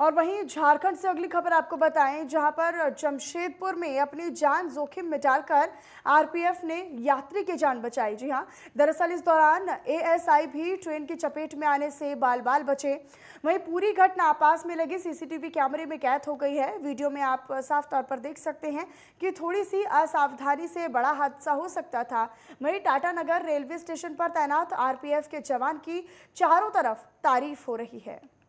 और वहीं झारखंड से अगली खबर आपको बताएं जहां पर जमशेदपुर में अपनी जान जोखिम में डालकर आरपीएफ ने यात्री की जान बचाई जी हां दरअसल इस दौरान एएसआई भी ट्रेन की चपेट में आने से बाल बाल बचे वहीं पूरी घटना आपास में लगे सीसीटीवी कैमरे में कैद हो गई है वीडियो में आप साफ तौर पर देख सकते हैं कि थोड़ी सी असावधानी से बड़ा हादसा हो सकता था वहीं टाटानगर रेलवे स्टेशन पर तैनात आर के जवान की चारों तरफ तारीफ हो रही है